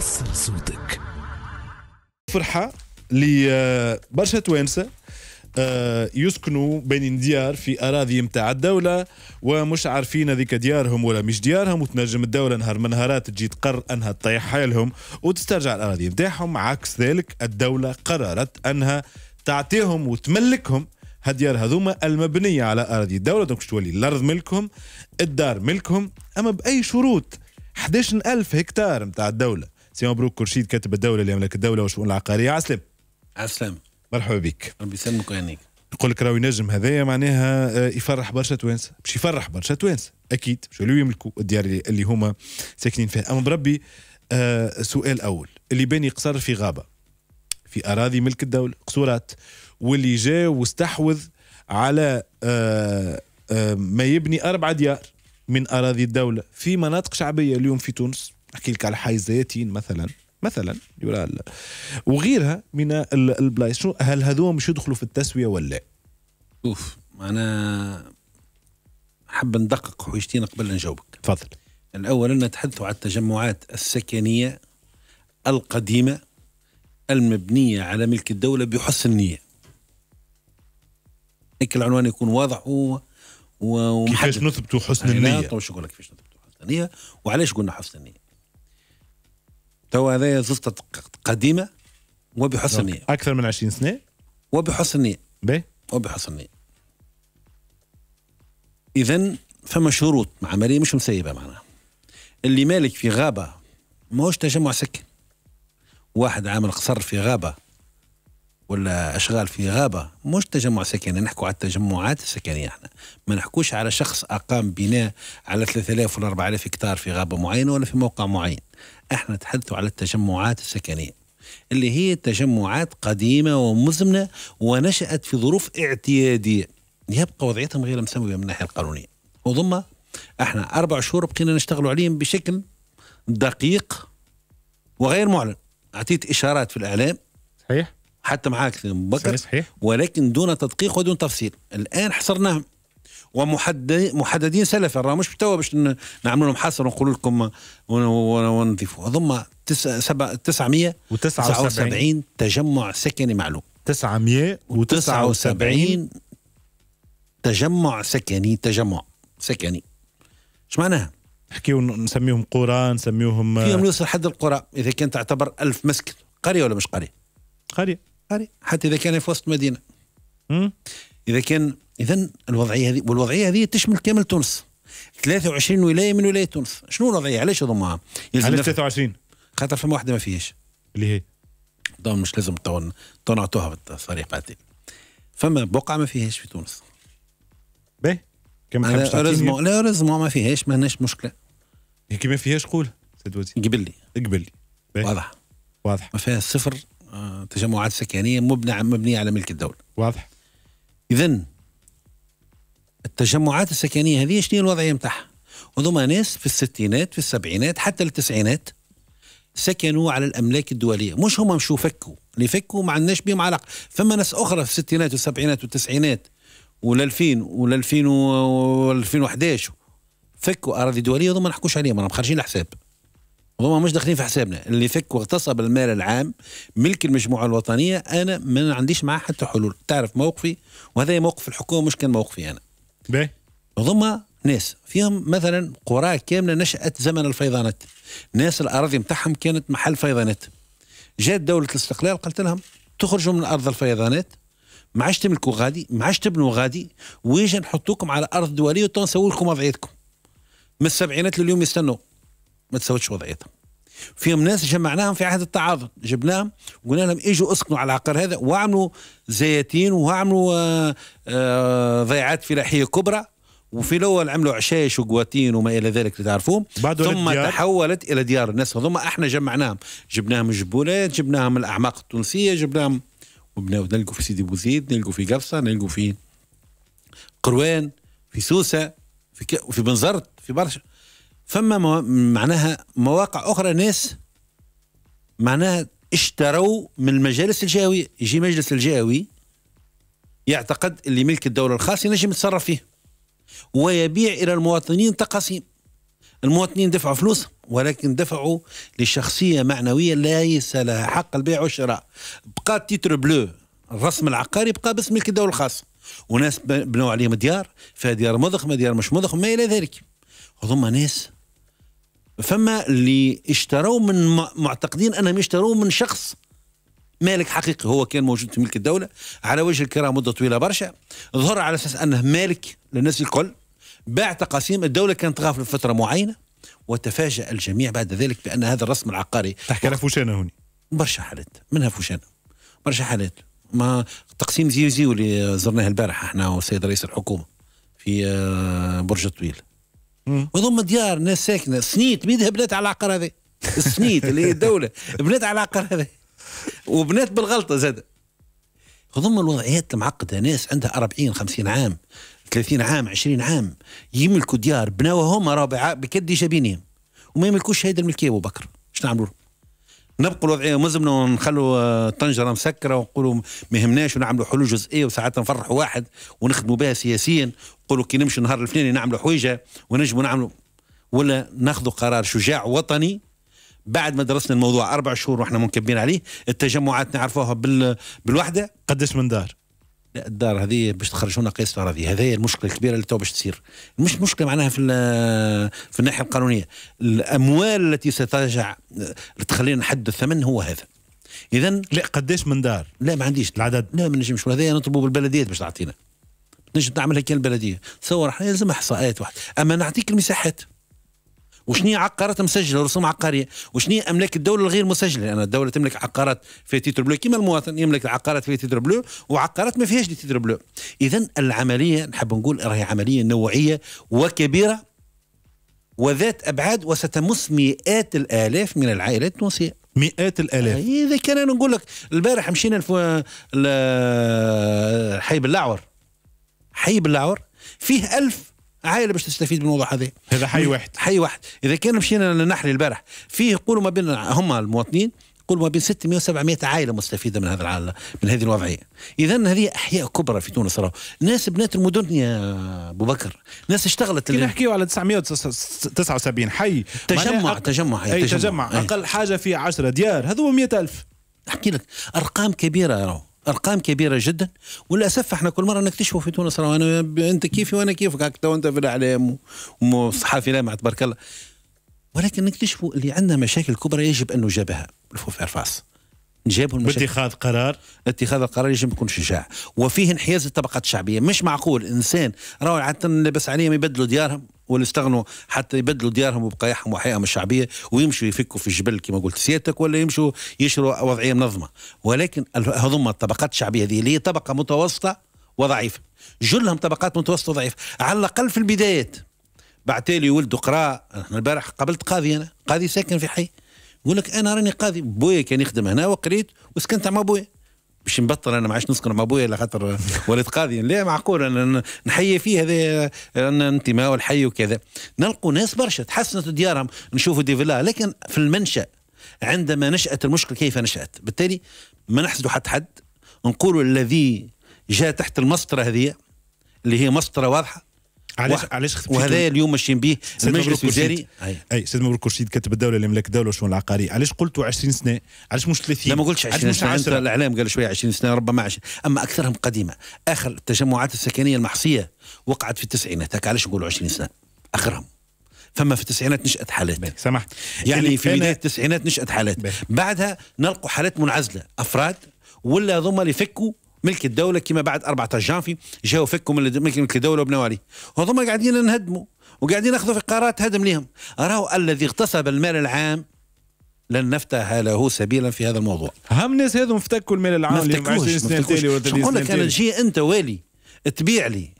وصل صوتك فرحة لبرشا آه، توانسة آه، يسكنوا بين ديار في اراضي نتاع الدوله ومش عارفين هذيك ديارهم ولا مش ديارهم وتنجم الدوله نهار من نهارات تجي تقرر انها تطيح لهم وتسترجع الاراضي نتاعهم عكس ذلك الدوله قررت انها تعطيهم وتملكهم هديار هذوما المبنيه على اراضي الدوله دونك تولي الارض ملكهم الدار ملكهم اما باي شروط 11000 هكتار نتاع الدوله سي مبروك كرشيد كاتب الدوله اللي يملك الدوله والشؤون العقاريه عسلم عسلم مرحبا بك ربي يسلمك ويهنيك يقول لك راهو ينجم هذايا معناها آه، يفرح برشا توانسه باش يفرح برشا توانسه اكيد باش يملكوا الديار اللي هما ساكنين فيها اما بربي آه سؤال اول اللي باني قصر في غابه في اراضي ملك الدوله قصورات واللي جاء واستحوذ على آه، آه، ما يبني اربع ديار من اراضي الدوله في مناطق شعبيه اليوم في تونس احكي لك على حيزاتين مثلا مثلا يقول وغيرها من البلايص شو هل هذوما مش يدخلوا في التسويه ولا شوف انا حاب ندقق حويجتين قبل نجاوبك تفضل الاول نتحدث على التجمعات السكنيه القديمه المبنيه على ملك الدوله بحسن نيه هيك العنوان يكون واضح و... و... ومحدد نعم، كيفاش نثبتوا حسن النيه كيفاش نثبتوا حسن النيه وعلاش قلنا حسن النيه تو هذايا زفت قديمه وبحسن نيه اكثر من 20 سنه وبحسن نيه باهي وبحسن نيه اذا فما شروط عمليه مش مسيبه معناها اللي مالك في غابه ماهوش تجمع سكن واحد عامل قصر في غابه ولا اشغال في غابه مش تجمع سكني نحكوا على التجمعات السكنيه احنا ما نحكوش على شخص اقام بناء على 3000 ولا 4000 هكتار في غابه معينه ولا في موقع معين احنا تحدثوا على التجمعات السكنيه اللي هي تجمعات قديمه ومزمنه ونشات في ظروف اعتياديه يبقى وضعيتهم غير مساويه من الناحيه القانونيه وضمها احنا اربع شهور بقينا نشتغلوا عليهم بشكل دقيق وغير معلن اعطيت اشارات في الاعلام صحيح حتى معاك بكر صحيح ولكن دون تدقيق ودون تفصيل الان حصرناهم ومحددين سلفا راه مش توا باش نعملوا لهم حصر ونقول لكم ونضيفوا هذوما 979 تجمع سكني معلوم 979 تجمع سكني تجمع سكني اش معناها؟ نحكيو نسميهم قرى نسميهم فيهم يوصل حد القرى اذا كان تعتبر ألف مسكن قريه ولا مش قريه؟ قريه قريه حتى اذا كان في وسط مدينه امم اذا كان اذا الوضعيه هذه والوضعيه هذه تشمل كامل تونس 23 ولايه من ولايه تونس شنو الوضعيه علاش يضمها علاش 23 خاطر فما واحده ما فيهاش اللي هي دون مش لازم تو نعطوها بالتصريح بعدين فما بقعه ما فيهاش في تونس باهي كما لازم لا لازم ما فيهاش ما هناش مشكله كي ما فيهاش قول سيد وزير قبل لي قبل لي واضح واضح ما فيها صفر آه، تجمعات سكانيه مبنى مبنيه على ملك الدوله واضح اذا التجمعات السكنيه هذه شنو الوضعيه نتاعها هذوما ناس في الستينات في السبعينات حتى التسعينات سكنوا على الاملاك الدوليه مش هما مشوا فكوا اللي فكوا ما عندناش بهم علاقه فما ناس اخرى في الستينات والسبعينات والتسعينات وال2000 وال2000 و2011 فكوا اراضي دوليه ما نحكوش عليهم راهم خارجين الحساب هما مش داخلين في حسابنا اللي فك واغتصب المال العام ملك المجموعه الوطنيه انا ما عنديش معاه حتى حلول تعرف موقفي وهذا موقف الحكومه مش كان موقفي انا باهي ضم ناس فيهم مثلا قرى كامله نشات زمن الفيضانات ناس الاراضي نتاعهم كانت محل فيضانات جات دوله الاستقلال قالت لهم تخرجوا من ارض الفيضانات ما عادش تملكوا غادي ما عادش تبنوا غادي ويجي نحطوكم على ارض دوليه وتنسوا لكم وضعيتكم من السبعينات لليوم يستنوا ما تسويتش وضعيتهم فيهم ناس جمعناهم في عهد التعاضد جبناهم وقلنا لهم اجوا اسكنوا على العقار هذا واعملوا زياتين واعملوا آه، آه، ضيعات فلاحيه كبرى وفي الاول عملوا عشايش وقواتين وما الى ذلك اللي تعرفوه ثم تحولت الى ديار الناس هذوما احنا جمعناهم جبناهم جبولات جبناهم الاعماق التونسيه جبناهم نلقوا في سيدي بوزيد نلقوا في قفصه نلقوا في قروان في سوسه في ك... في بنزرت في برشا فما مو... معناها مواقع اخرى ناس معناها اشتروا من المجالس الجهويه يجي مجلس الجهوي يعتقد اللي ملك الدوله الخاص ينجم يتصرف فيه ويبيع الى المواطنين تقاسيم المواطنين دفعوا فلوس ولكن دفعوا لشخصية معنوية ليس لها حق البيع والشراء بقى تيتر بلو الرسم العقاري بقى باسم ملك الدولة الخاص وناس بنوا عليهم ديار فيها ديار مضخمة ديار مش مضخمة ما إلى ذلك هذوما ناس فما اللي اشتروا من معتقدين انهم اشتروا من شخص مالك حقيقي هو كان موجود في ملك الدوله على وجه الكرامه مده طويله برشا ظهر على اساس انه مالك للناس الكل باع تقاسيم الدوله كانت غافله فتره معينه وتفاجأ الجميع بعد ذلك بان هذا الرسم العقاري تحكي على فوشانه هنا برشا حالات منها فوشانه برشا حالات ما تقسيم زيو زيو اللي زرناه البارحة احنا والسيد رئيس الحكومه في آه، برج الطويل وهذوما ديار ناس ساكنه سنيت بيدها بنات على العقار هذا سنيت اللي هي الدوله بنات على العقار هذا وبنات بالغلطه زاد هذوما الوضعيات المعقده ناس عندها 40 50 عام 30 عام 20 عام يملكوا ديار بناوها هما رابعه بكدي جبينهم وما يملكوش شهاده الملكيه ابو بكر شنو نعملوا نبقوا الوضعيه مزمنه ونخلوا آه، طنجره مسكره ونقولوا ما يهمناش ونعملوا حلول جزئيه وساعات نفرحوا واحد ونخدموا بها سياسيا نقولوا كي نمشي نهار الفلاني نعملوا حويجه ونجموا نعملوا ولا ناخذوا قرار شجاع وطني بعد ما درسنا الموضوع اربع شهور واحنا منكبين عليه التجمعات نعرفوها بال... بالوحده قداش من دار لا الدار هذه باش تخرجونا قياس الاراضي هذا هي المشكله الكبيره اللي تو باش تصير مش مشكله معناها في في الناحيه القانونيه الاموال التي سترجع تخلينا نحدد الثمن هو هذا اذا لا قداش من دار لا ما عنديش العدد لا ما نجمش هذا نطلبوا بالبلديات باش تعطينا تنجم تعمل كان البلديه تصور احنا لازم احصاءات واحد اما نعطيك المساحات وشني عقارات مسجله رسوم عقاريه وشني املاك الدوله الغير مسجله لان الدوله تملك عقارات في تيتر بلو كما المواطن يملك عقارات في تيتر بلو وعقارات ما فيهاش تيتر بلو اذا العمليه نحب نقول راهي عمليه نوعيه وكبيره وذات ابعاد وستمس مئات الالاف من العائلات التونسيه مئات الالاف آه، اذا كان انا نقول لك البارح مشينا حي بالعور حي بالعور فيه ألف عائله باش تستفيد من الموضوع هذا هذا حي واحد حي واحد اذا كان مشينا للنحل البارح فيه يقولوا ما بين هم المواطنين يقولوا ما بين 600 و700 عائله مستفيده من هذا العالم من هذه الوضعيه اذا هذه احياء كبرى في تونس راه ناس بنات المدن يا ابو بكر ناس اشتغلت كي نحكيو على 979 حي تجمع تجمع أي تجمع, تجمع. اقل حاجه في 10 ديار هذو 100000 احكي لك ارقام كبيره راهو ارقام كبيره جدا وللاسف احنا كل مره نكتشفه في تونس انا انت كيفي وانا كيفك هكذا وانت في الاعلام وصحافي لامع تبارك الله ولكن نكتشفوا اللي عندنا مشاكل كبرى يجب ان نجابها الفوفير ارفاس نجابوا المشاكل باتخاذ قرار اتخاذ القرار يجب يكون شجاع وفيه انحياز الطبقات الشعبيه مش معقول انسان راهو عاده لاباس عليهم يبدلوا ديارهم ولا استغنوا حتى يبدلوا ديارهم وبقاياهم وحياهم الشعبيه ويمشوا يفكوا في الجبل كما قلت سيادتك ولا يمشوا يشروا وضعيه منظمه ولكن هذوما الطبقات الشعبيه هذه اللي هي طبقه متوسطه وضعيفه جلهم طبقات متوسطه وضعيفه على الاقل في البدايات بعتالي ولد قراء احنا البارح قابلت قاضي انا قاضي ساكن في حي يقول لك انا راني قاضي بويا كان يخدم هنا وقريت وسكنت مع بويا باش نبطل انا ما عادش نسكن مع ابويا على خاطر ولد قاضي لا معقول انا نحيي فيه هذا انتماء والحي وكذا نلقوا ناس برشا تحسنت ديارهم نشوفوا ديفلا لكن في المنشا عندما نشأت المشكلة كيف نشأت بالتالي ما نحسدوا حتى حد نقولوا الذي جاء تحت المسطرة هذه اللي هي مسطرة واضحة علاش علاش وهذا اليوم ماشيين به المجلس الوزاري اي سيد مبروك كرشيد كتب الدوله اللي ملك الدوله والشؤون العقاريه علاش قلتوا 20 سنه علاش مش 30 لا ما قلتش 20 سنه انت الاعلام قال شويه 20 سنه ربما 20 اما اكثرهم قديمه اخر التجمعات السكنيه المحصيه وقعت في التسعينات هكا علاش نقولوا 20 سنه اخرهم فما في التسعينات نشأت حالات سمحت يعني, يعني في بداية التسعينات نشأت حالات بيه. بعدها نلقوا حالات منعزلة أفراد ولا هذوما اللي فكوا ملك الدولة كما بعد 14 جانفي جاوا فكوا من ملك الدولة وبنوالي وهذوما قاعدين نهدموا وقاعدين ياخذوا في قرارات هدم لهم راهو الذي اغتصب المال العام لن نفتح له سبيلا في هذا الموضوع هم الناس هذو افتكوا المال العام ما افتكوش نقول لك انا جي انت والي تبيع لي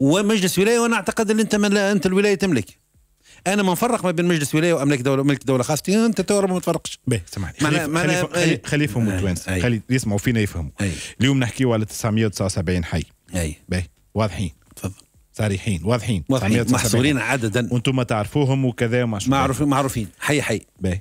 ومجلس ولايه وانا اعتقد ان انت من لا انت الولايه تملك انا ما نفرق ما بين مجلس ولايه واملاك دوله وملك دوله خاصه انت تو ما تفرقش باهي سمعني خلي يفهموا التوانسه خلي, يسمعوا فينا يفهموا اليوم نحكيو على 979 حي اي باهي واضحين تفضل صريحين واضحين, واضحين. محصورين عددا وانتم تعرفوهم وكذا وما معروف معروفين حي حي باهي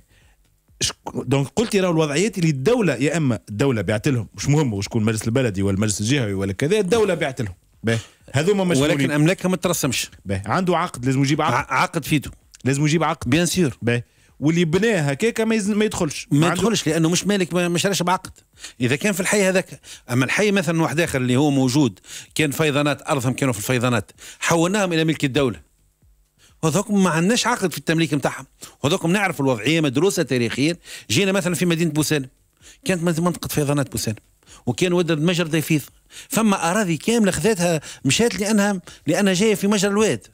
دونك قلت راهو الوضعيات اللي الدوله يا اما الدوله بعت لهم مش مهم وشكون المجلس البلدي ولا المجلس الجهوي ولا كذا الدوله بعت لهم به هذوما مشغولين ولكن املاكها ما ترسمش به عنده عقد لازم يجيب عقد عقد فيتو لازم يجيب عقد بيان سور به واللي بناه هكاك ما, ما يدخلش ما, ما يدخلش لانه مش مالك ما شراش بعقد اذا كان في الحي هذاك اما الحي مثلا واحد اخر اللي هو موجود كان فيضانات ارضهم كانوا في الفيضانات حولناهم الى ملك الدوله هذوك ما عندناش عقد في التمليك نتاعهم هذوك نعرف الوضعيه مدروسه تاريخيا جينا مثلا في مدينه بوسان كانت منطقه فيضانات بوسان وكان ود مجرى ديفيض فما اراضي كامله خذاتها مشات لانها لانها جايه في مجرى الواد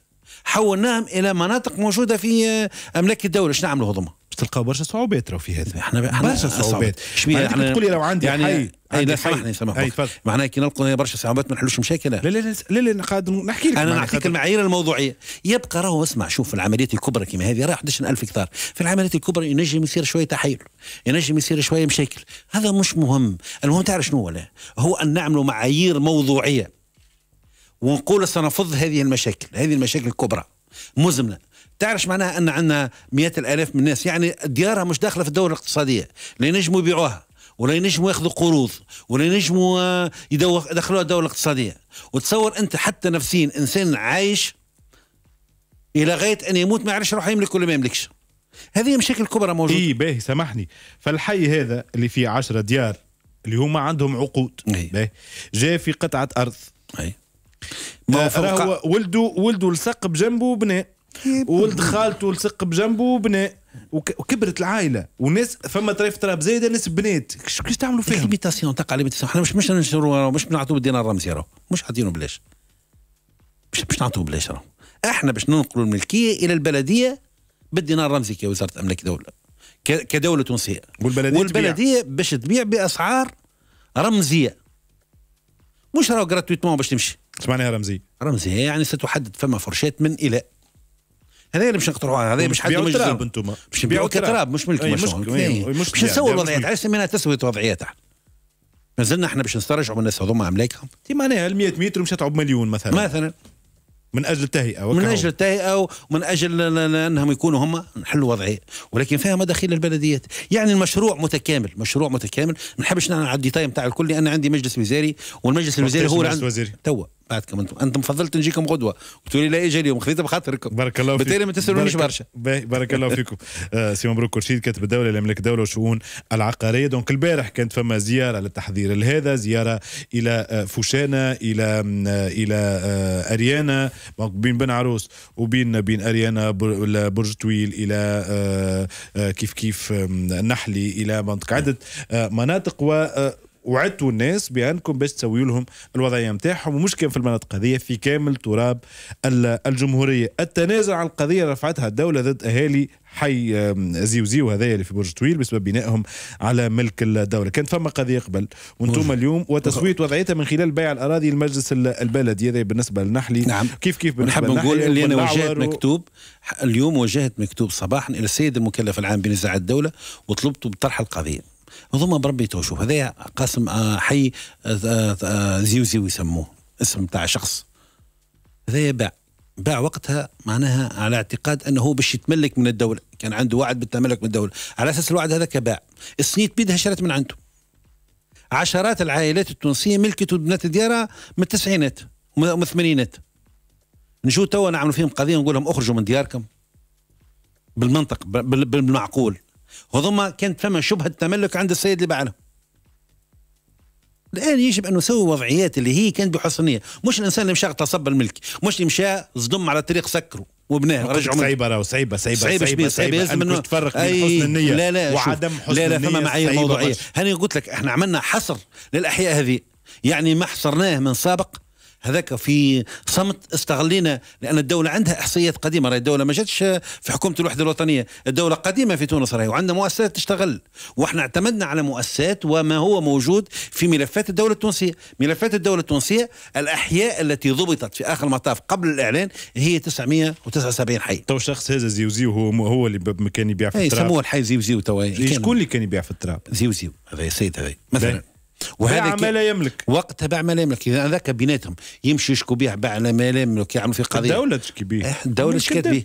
حولناهم الى مناطق موجوده في آه، املاك الدوله شنو نعملوا هضمه تلقاو برشا صعوبات راهو في هذا احنا برشا صعوبات شبيه يعني تقول لي لو عندي يعني حي اي لا سامحني سامحني معناها كي نلقوا برشا صعوبات ما نحلوش مشاكل لا لا لا لا قاعد نحكي لك انا نعطيك المعايير الموضوعيه يبقى راهو اسمع شوف العمليات الكبرى كما هذه راه 11000 هكتار في العمليات الكبرى ينجم يصير شويه تحايل ينجم يصير شويه مشاكل هذا مش مهم المهم تعرف شنو ولا هو ان نعملوا معايير موضوعيه ونقول سنفض هذه المشاكل هذه المشاكل الكبرى مزمنه تعرف معناها ان عندنا مئات الالاف من الناس يعني ديارها مش داخله في الدوله الاقتصاديه لا ينجموا يبيعوها ولا ينجموا ياخذوا قروض ولا ينجموا آه، يدخلوها الدوله الاقتصاديه وتصور انت حتى نفسيا انسان عايش الى غايه ان يموت ما يعرفش روحه يملك ولا ما يملكش هذه مشاكل كبرى موجوده اي باهي سامحني فالحي هذا اللي فيه عشرة ديار اللي هما عندهم عقود إيه. باهي جاء في قطعه ارض اي ما فوق ولده ولده لصق بجنبه بناء ولد خالته لصق بجنبه بناء وكبرت العائله والناس فما طريف تراب زايده ناس بنات كيش تعملوا فيها ليميتاسيون تقع ليميتاسيون احنا مش مش ننشروا مش نعطوا بالدينار الرمزي راه مش عاطينه بلاش مش باش نعطوه بلاش راهو احنا باش ننقلوا الملكيه الى البلديه بالدينار الرمزي كوزاره املاك دوله كدوله تونسيه والبلديه والبلديه باش تبيع باسعار رمزيه مش راهو جراتويتمون باش تمشي ايش معناها رمزيه؟ رمزيه يعني ستحدد فما فرشات من الى هذا اللي مش نقترحوا هذا مش حد مش ذنب انتم مش نبيعوا كتراب مش ملك إيه، مش نسوي الوضعيات علاش سميناها تسوي وضعيات احنا مازلنا احنا باش نسترجعوا من الناس هذوما املاكهم تي معناها ال 100 متر مش تعب مليون مثلا مثلا من اجل التهيئه وكهو. من اجل التهيئه ومن اجل انهم يكونوا هم نحلوا وضعي ولكن فيها مداخيل البلديات يعني المشروع متكامل مشروع متكامل ما نحبش نعدي تايم تاع الكل لان عندي مجلس وزاري والمجلس الوزاري هو اللي عندي توا بعدكم انتم انتم فضلت نجيكم غدوه قلتوا لي لا اجا اليوم خذيتها بخاطركم بارك الله فيكم بالتالي ما تسالونيش برشا بارك الله فيكم آه، سي مبروك كرشيد كاتب الدوله لاملاك الدوله وشؤون العقاريه دونك البارح كانت فما زياره للتحضير لهذا زياره الى آه، فوشانه الى آه، الى اريانا بين بن عروس وبين بين اريانا برج طويل الى كيف كيف النحلي الى منطقه عده مناطق و وعدتوا الناس بانكم باش تسويوا لهم الوضعيه نتاعهم ومش كان في المناطق هذه في كامل تراب الجمهوريه التنازع عن القضيه رفعتها الدوله ضد اهالي حي زيوزيو هذايا اللي في برج طويل بسبب بنائهم على ملك الدوله كانت فما قضيه قبل وانتم اليوم وتسويه وضعيتها من خلال بيع الاراضي لمجلس البلدي هذا بالنسبه للنحلي نعم. كيف كيف بنحب نحب نقول اللي انا وجهت و... مكتوب اليوم وجهت مكتوب صباحا الى السيد المكلف العام بنزاع الدوله وطلبته بطرح القضيه هذوما بربي تو شوف هذايا قاسم آه، حي زيوزيو آه، آه، يسموه اسم تاع شخص هذايا باع باع وقتها معناها على اعتقاد انه هو باش يتملك من الدوله كان عنده وعد بالتملك من الدوله على اساس الوعد هذاك باع السنيت بيدها شرت من عنده عشرات العائلات التونسيه ملكت بنات ديارها من التسعينات ومن الثمانينات نجو توا نعملوا فيهم قضيه نقول لهم اخرجوا من دياركم بالمنطق بالمعقول هذوما كانت فما شبهة تملك عند السيد اللي باع لهم الان يجب ان نسوي وضعيات اللي هي كانت بحسنيه مش الانسان اللي مشى اغتصب الملك مش اللي مشى صدم على طريق سكره وبناه رجعوا صعيبه راهو صعيبه صعيبه صعيبه صعيبه, صعيبة لازم انه تفرق بين حسن النيه لا لا وعدم حسن لا لا فما معايير موضوعيه هاني قلت لك احنا عملنا حصر للاحياء هذه يعني ما حصرناه من سابق هذاك في صمت استغلينا لان الدوله عندها احصائيات قديمه راهي الدوله ما جاتش في حكومه الوحده الوطنيه الدوله قديمه في تونس راهي وعندنا مؤسسات تشتغل واحنا اعتمدنا على مؤسسات وما هو موجود في ملفات الدوله التونسيه ملفات الدوله التونسيه الاحياء التي ضبطت في اخر المطاف قبل الاعلان هي 979 حي تو شخص هذا زيوزيو هو هو إيه، اللي كان يبيع في التراب يسموه الحي زيوزيو تو شكون اللي كان يبيع في التراب زيوزيو هذا السيد هذا مثلا وهذا باع ما لا يملك وقتها باع ما لا يملك اذا هذاك بيناتهم يمشي يشكو به باع ما لا يملك يعملوا في قضيه الدوله تشكي به إيه، الدوله تشكي به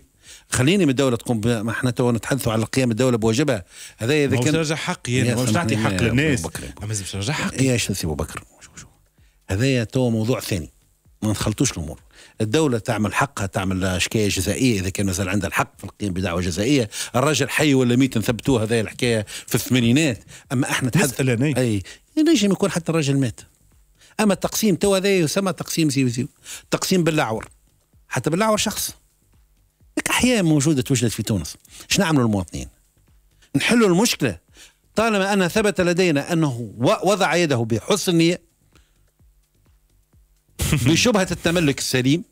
خليني من الدوله تقوم ما احنا تو نتحدثوا على قيام الدوله بواجبها هذا اذا كان نرجع حقي يعني مش نعطي حق للناس اما لازم حقي يا سي ابو بكر هذايا تو موضوع ثاني ما نخلطوش الامور الدولة تعمل حقها تعمل شكاية جزائية إذا كان مازال عندها الحق في القيام بدعوة جزائية الراجل حي ولا ميت نثبتوه هذه الحكاية في الثمانينات أما احنا نتحدث أي نجم يكون حتى الراجل مات أما التقسيم تو هذا يسمى تقسيم زيو زيو تقسيم باللعور حتى باللعور شخص أحياء موجودة توجد في تونس إيش نعملوا المواطنين نحلوا المشكلة طالما أن ثبت لدينا أنه وضع يده بحسن نية بشبهه التملك السليم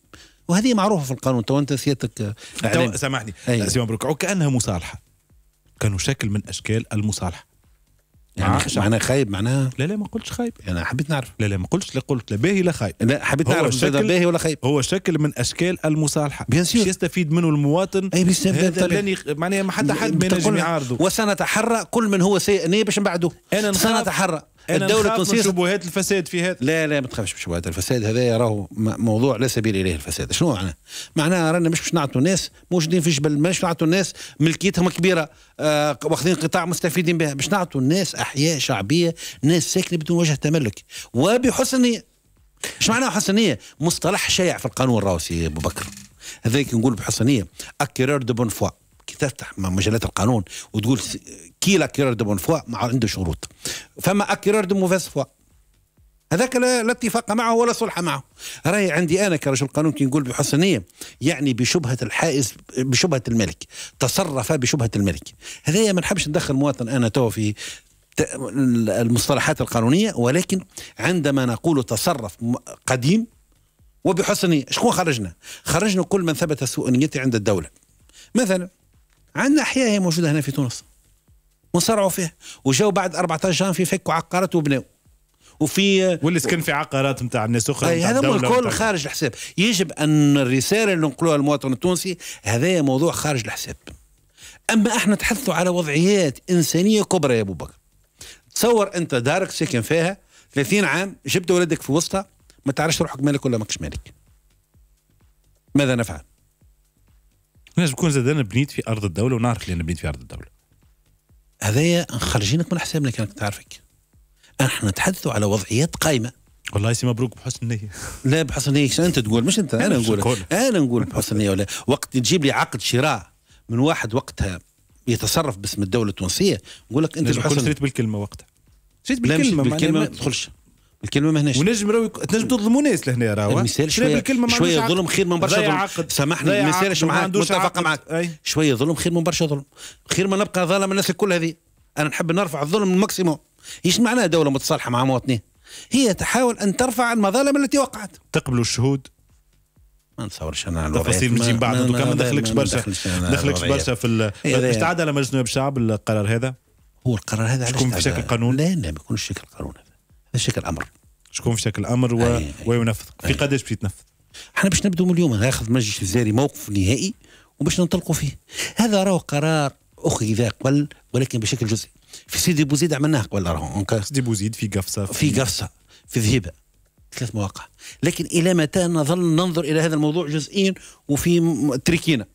وهذه معروفه في القانون تو انت سيادتك آه، سامحني سي مبروك وكانها مصالحه كانوا شكل من اشكال المصالحه يعني معناها خايب معناها لا لا ما قلتش خايب يعني انا حبيت نعرف لا لا ما قلتش لا قلت لا باهي لا خايب لا حبيت نعرف شكل باهي ولا خايب هو شكل من اشكال المصالحه بيان سيور يستفيد منه المواطن اي هذا معناها ما حتى حد ما ينجم يعارضه وسنتحرى كل من هو سيء نيه باش نبعده انا سنتحرى الدوله تنصيص من شبهات الفساد في هذا لا لا ما تخافش من شبهات الفساد هذا راهو موضوع لا سبيل اليه الفساد شنو معناه؟ معناه رانا مش باش نعطوا الناس موجودين في جبل مش نعطوا الناس ملكيتهم كبيره آه واخذين قطاع مستفيدين بها باش نعطوا الناس احياء شعبيه ناس ساكنه بدون وجه تملك وبحسن نيه معناه معناها حسن مصطلح شائع في القانون راهو سي ابو بكر هذاك نقول بحسنيه اكرر اكيرور دو بون فوا كي تفتح مجلات القانون وتقول كي لاكيرور دو بون فوا مع عنده شروط فما اكيرور دو موفيس فوا هذاك لا اتفاق معه ولا صلح معه راي عندي انا كرجل قانون كي نقول بحسن نيه يعني بشبهه الحائز بشبهه الملك تصرف بشبهه الملك هذايا ما نحبش ندخل مواطن انا تو في المصطلحات القانونيه ولكن عندما نقول تصرف قديم وبحسن نيه شكون خرجنا خرجنا كل من ثبت سوء نيته عند الدوله مثلا عندنا احياء هي موجوده هنا في تونس وصرعوا فيها وجاو بعد 14 في فكوا عقارات وبناوا وفي واللي سكن في عقارات نتاع الناس اخرى هذا الكل خارج الحساب يجب ان الرساله اللي نقولوها للمواطن التونسي هذا موضوع خارج الحساب اما احنا نتحدثوا على وضعيات انسانيه كبرى يا ابو بكر تصور انت دارك ساكن فيها 30 عام جبت ولدك في وسطها ما تعرفش روحك مالك ولا ماكش مالك ماذا نفعل نجم نكون زاد انا بنيت في ارض الدوله ونعرف اللي انا بنيت في ارض الدوله هذايا خرجينك من حسابنا كانك تعرفك احنا نتحدثوا على وضعيات قائمه والله سي مبروك بحسن النية لا بحسن النية انت تقول مش انت انا نقول انا نقول بحسن النية ولا وقت تجيب لي عقد شراء من واحد وقتها يتصرف باسم الدوله التونسيه نقول لك انت بحسن اشتريت بالكلمه وقتها شريت بالكلمه لا بالكلمه ما تدخلش الكلمه ما هناش ونجم راهو تنجم تظلموا ناس لهنا راهو المثال يعني شويه شويه ظلم خير من برشا ظلم سامحني ما يسالش معاك متفق معاك شويه ظلم خير من برشا ظلم خير ما نبقى ظالم الناس الكل هذه انا نحب نرفع الظلم الماكسيموم ايش معناها دوله متصالحه مع مواطنيها هي تحاول ان ترفع المظالم التي وقعت تقبلوا الشهود ما نتصورش انا على تفاصيل نجي بعد ما دخلكش برشا ما ندخلكش برشا في باش تعدى على مجلس النواب الشعب القرار هذا هو القرار هذا على في شكل قانون لا لا ما يكونش شكل قانون هذا في شكل امر شكون في شكل امر و... أيه. وينفذ في قداش باش يتنفذ احنا باش نبداو من اليوم ناخذ مجلس الجزائري موقف نهائي وباش ننطلقوا فيه هذا راهو قرار اخذ ذا قبل ولكن بشكل جزئي في سيدي بوزيد عملناه قبل راهو سيدي بوزيد في قفصه في, في قفصه في ذهبه ثلاث مواقع لكن الى متى نظل ننظر الى هذا الموضوع جزئيا وفي تريكينا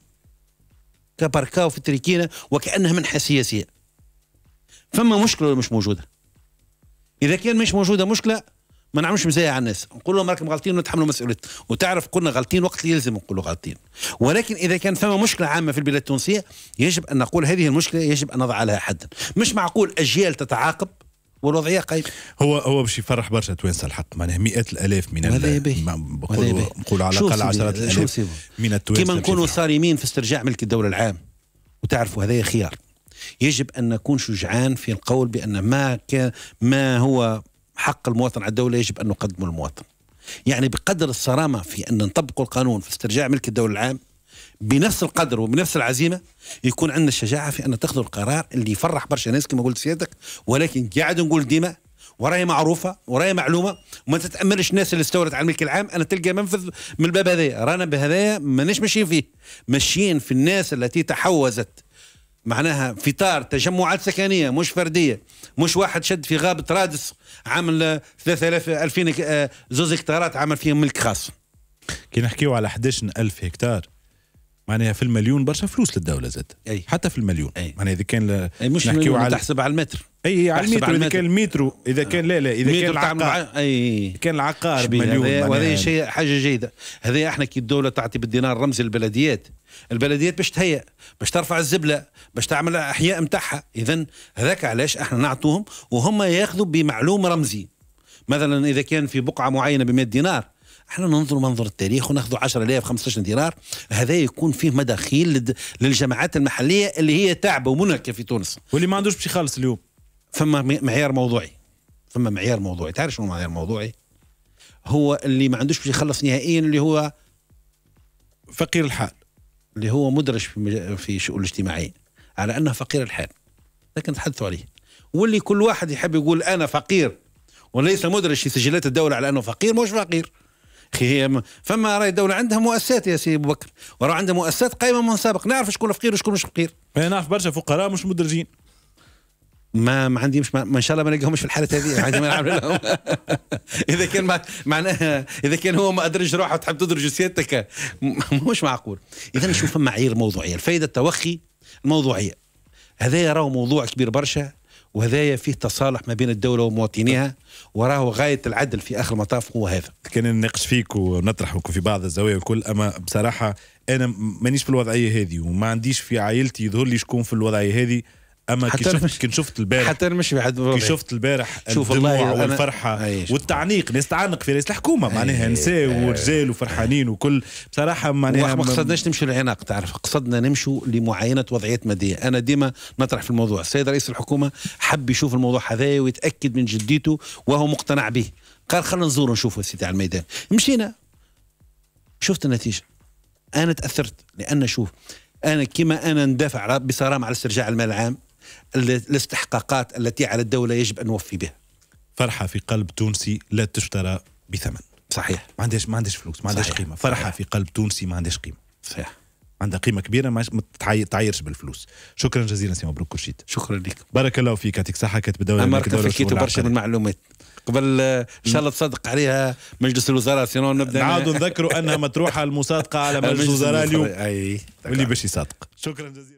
كباركا وفي تريكينا وكانها منحة سياسيه فما مشكله مش موجوده اذا كان مش موجوده مشكله ما نعملش مزايا على الناس نقول لهم راكم غلطين ونتحملوا مسؤوليه وتعرف قلنا غلطين وقت يلزم نقولوا غلطين ولكن اذا كان ثم مشكله عامه في البلاد التونسيه يجب ان نقول هذه المشكله يجب ان نضع لها حدا مش معقول اجيال تتعاقب والوضعيه قايمه هو هو باش يفرح برشا توانسه الحق معناها مئات الالاف من هذا نقول على الاقل عشرات الالاف من التوانسه كيما نكونوا صارمين في استرجاع ملك الدوله العام وتعرفوا هذا خيار يجب أن نكون شجعان في القول بأن ما ك... ما هو حق المواطن على الدولة يجب أن نقدمه للمواطن يعني بقدر الصرامة في أن نطبق القانون في استرجاع ملك الدولة العام بنفس القدر وبنفس العزيمة يكون عندنا الشجاعة في أن نتخذ القرار اللي يفرح برشا ناس كما قلت سيادتك ولكن قاعد نقول ديما وراي معروفة وراي معلومة وما تتأملش الناس اللي استولت على الملك العام أنا تلقى منفذ من الباب هذايا رانا بهذايا ماناش ماشيين فيه ماشيين في الناس التي تحوزت معناها في طار تجمعات سكنيه مش فرديه مش واحد شد في غابه رادس عامل 3000 2000 آه، زوز هكتارات عمل فيهم ملك خاص كي نحكيو على 11000 هكتار معناها في المليون برشا فلوس للدوله زاد أي. حتى في المليون أي. معناها اذا كان ل... أي مش نحكيو على تحسب على المتر اي على المتر اذا كان المترو اذا كان لا لا اذا كان العقار اي إذا كان العقار بمليون وهذا شيء حاجه جيده هذا احنا كي الدوله تعطي بالدينار رمز البلديات البلديات باش تهيأ باش ترفع الزبله باش تعمل احياء نتاعها اذا هذاك علاش احنا نعطوهم وهم ياخذوا بمعلوم رمزي مثلا اذا كان في بقعه معينه ب 100 دينار احنا ننظر منظر التاريخ وناخذ 10000 15 دينار هذا يكون فيه مداخيل للجماعات المحليه اللي هي تعبه ومنهكه في تونس واللي ما عندوش باش يخلص اليوم فما معيار موضوعي فما معيار موضوعي تعرف شنو معيار موضوعي هو اللي ما عندوش باش يخلص نهائيا اللي هو فقير الحال اللي هو مدرج في مج... في شؤون الاجتماعيه على انه فقير الحال لكن تحدثوا عليه واللي كل واحد يحب يقول انا فقير وليس مدرج في سجلات الدوله على انه فقير مش فقير هي فما راهي الدوله عندها مؤسسات يا سي ابو بكر وراه عندها مؤسسات قايمه من سابق نعرف شكون فقير وشكون مش فقير نعرف برشا فقراء مش مدرجين ما ما عندي مش ما, ان شاء الله ما نلقاهمش في الحاله هذه عندي ما نعمل لهم اذا كان مع... معناها اذا كان هو ما ادرج روحه تحب تدرج سيادتك مش معقول اذا نشوف معايير موضوعيه الفائده التوخي الموضوعيه هذا راهو موضوع كبير برشا وهذايا فيه تصالح ما بين الدوله ومواطنيها وراه غايه العدل في اخر المطاف هو هذا. كان نناقش فيك ونطرحك في بعض الزوايا الكل اما بصراحه انا مانيش في الوضعيه هذه وما عنديش في عائلتي يظهر لي شكون في الوضعيه هذه اما كي شفت كي شفت البارح حتى مش في حد كي شفت البارح شوف الدموع والفرحه والتعنيق ناس تعانق في رئيس الحكومه معناها نساء ورجال وفرحانين وكل بصراحه معناها ما قصدناش نمشوا للعناق تعرف قصدنا نمشوا لمعاينه وضعيات ماديه انا ديما نطرح في الموضوع السيد رئيس الحكومه حب يشوف الموضوع هذا ويتاكد من جديته وهو مقتنع به قال خلينا نزور نشوفه سيدي على الميدان مشينا شفت النتيجه انا تاثرت لان شوف انا كما انا ندافع بصرامه على استرجاع المال العام الاستحقاقات التي على الدولة يجب أن نوفي بها فرحة في قلب تونسي لا تشترى بثمن صحيح ما عندهاش ما عندهاش فلوس ما عندهاش قيمة فرحة صحيح. في قلب تونسي ما عندهاش قيمة صحيح عندها قيمه كبيره ما تعيرش بالفلوس شكرا جزيلا سي مبروك كرشيد شكرا لك بارك الله فيك يعطيك صحة كاتب الدوله انا فكيت برشا من المعلومات قبل ان شاء الله تصدق عليها مجلس الوزراء سينو نبدا نعاود نذكروا انها مطروحه المصادقه على مجلس الوزراء اليوم اللي باش يصادق شكرا جزيلا